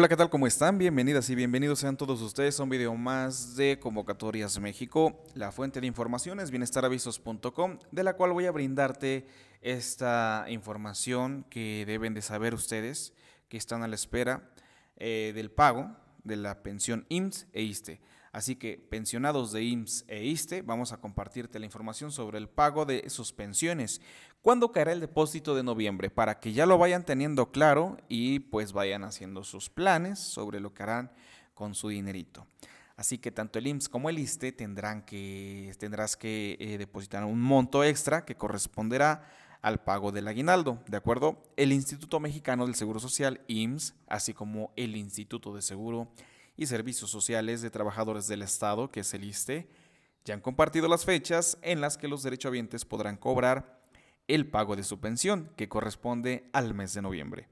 Hola, ¿qué tal? ¿Cómo están? Bienvenidas y bienvenidos sean todos ustedes a un video más de Convocatorias México. La fuente de información es bienestaravisos.com, de la cual voy a brindarte esta información que deben de saber ustedes que están a la espera eh, del pago de la pensión IMSS e ISTE. Así que, pensionados de IMSS e ISTE, vamos a compartirte la información sobre el pago de sus pensiones. ¿Cuándo caerá el depósito de noviembre? Para que ya lo vayan teniendo claro y pues vayan haciendo sus planes sobre lo que harán con su dinerito. Así que tanto el IMSS como el ISTE tendrán que, tendrás que eh, depositar un monto extra que corresponderá al pago del aguinaldo, ¿de acuerdo? El Instituto Mexicano del Seguro Social, IMSS, así como el Instituto de Seguro y Servicios Sociales de Trabajadores del Estado, que es el ISTE, ya han compartido las fechas en las que los derechohabientes podrán cobrar el pago de su pensión, que corresponde al mes de noviembre.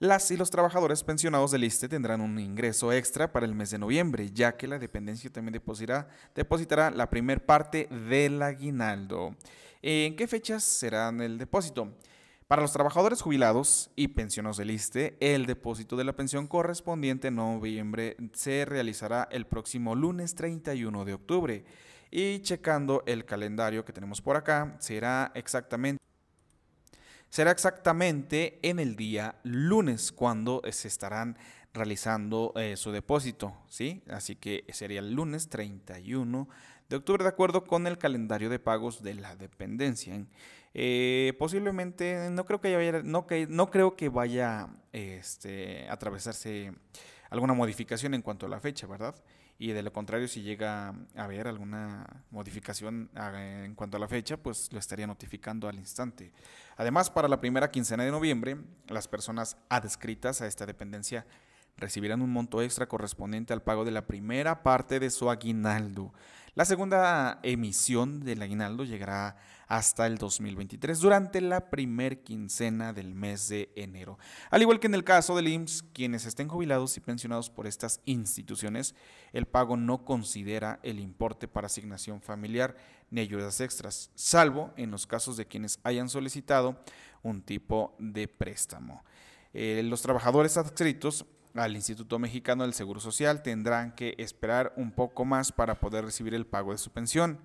Las y los trabajadores pensionados del ISTE tendrán un ingreso extra para el mes de noviembre, ya que la dependencia también depositará, la primer parte del aguinaldo. ¿En qué fechas será el depósito? Para los trabajadores jubilados y pensionados del ISTE, el depósito de la pensión correspondiente en noviembre se realizará el próximo lunes 31 de octubre. Y checando el calendario que tenemos por acá, será exactamente será exactamente en el día lunes cuando se estarán realizando eh, su depósito, ¿sí? Así que sería el lunes 31 de octubre de acuerdo con el calendario de pagos de la dependencia. ¿eh? Eh, posiblemente, no creo que vaya, no, creo que vaya este, a atravesarse alguna modificación en cuanto a la fecha, ¿verdad? Y de lo contrario, si llega a haber alguna modificación en cuanto a la fecha, pues lo estaría notificando al instante. Además, para la primera quincena de noviembre, las personas adscritas a esta dependencia recibirán un monto extra correspondiente al pago de la primera parte de su aguinaldo. La segunda emisión del aguinaldo llegará hasta el 2023 durante la primer quincena del mes de enero. Al igual que en el caso del IMSS, quienes estén jubilados y pensionados por estas instituciones, el pago no considera el importe para asignación familiar ni ayudas extras, salvo en los casos de quienes hayan solicitado un tipo de préstamo. Eh, los trabajadores adscritos al Instituto Mexicano del Seguro Social tendrán que esperar un poco más para poder recibir el pago de su pensión,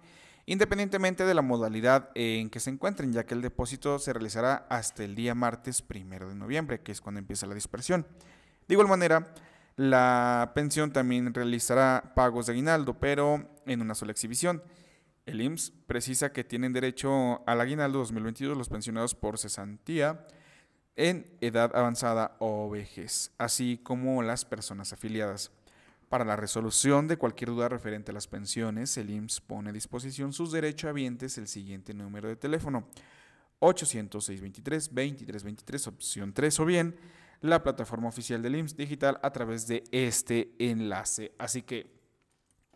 independientemente de la modalidad en que se encuentren, ya que el depósito se realizará hasta el día martes primero de noviembre, que es cuando empieza la dispersión. De igual manera, la pensión también realizará pagos de aguinaldo, pero en una sola exhibición. El IMSS precisa que tienen derecho al aguinaldo 2022 los pensionados por cesantía, en edad avanzada o vejez, así como las personas afiliadas. Para la resolución de cualquier duda referente a las pensiones, el IMSS pone a disposición sus derechohabientes el siguiente número de teléfono: 806-23-2323, opción 3, o bien la plataforma oficial del IMSS digital a través de este enlace. Así que,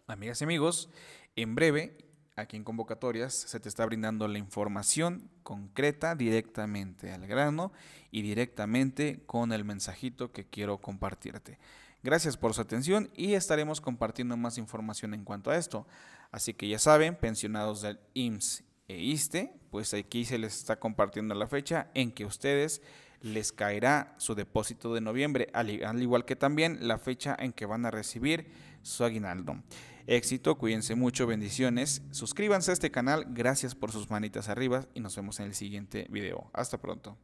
amigas y amigos, en breve aquí en convocatorias se te está brindando la información concreta directamente al grano y directamente con el mensajito que quiero compartirte. Gracias por su atención y estaremos compartiendo más información en cuanto a esto. Así que ya saben, pensionados del IMSS e ISTE, pues aquí se les está compartiendo la fecha en que ustedes les caerá su depósito de noviembre, al, igual que también la fecha en que van a recibir su aguinaldo. Éxito, cuídense mucho, bendiciones, suscríbanse a este canal, gracias por sus manitas arriba y nos vemos en el siguiente video. Hasta pronto.